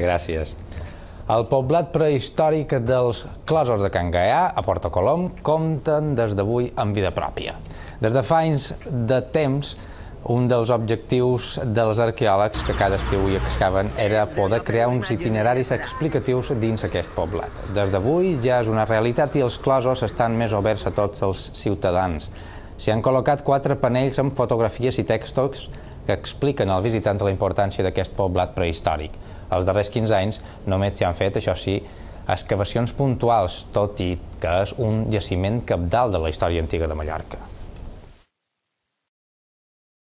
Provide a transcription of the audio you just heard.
Gràcies. El poblat prehistòric dels closors de Can Gaià, a Porta Colom, compten des d'avui amb vida pròpia. Des de fa anys de temps, un dels objectius dels arqueòlegs que cada estiu hi excaven era poder crear uns itineraris explicatius dins aquest poblat. Des d'avui ja és una realitat i els closos estan més oberts a tots els ciutadans. S'hi han col·locat quatre panells amb fotografies i textos que expliquen al visitant la importància d'aquest poblat prehistòric. Els darrers 15 anys només s'hi han fet, això sí, excavacions puntuals, tot i que és un jaciment capdalt de la història antiga de Mallorca.